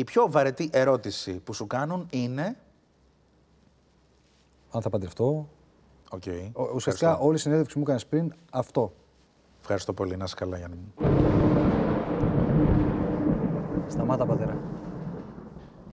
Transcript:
Η πιο βαρετή ερώτηση που σου κάνουν είναι. Αν θα παντρευτώ. Okay. ουσιαστικά Ευχαριστώ. όλη η συνέντευξη μου έκανες πριν αυτό. Ευχαριστώ πολύ. Να είσαι καλά, Γιάννη Σταμάτα, πατέρα.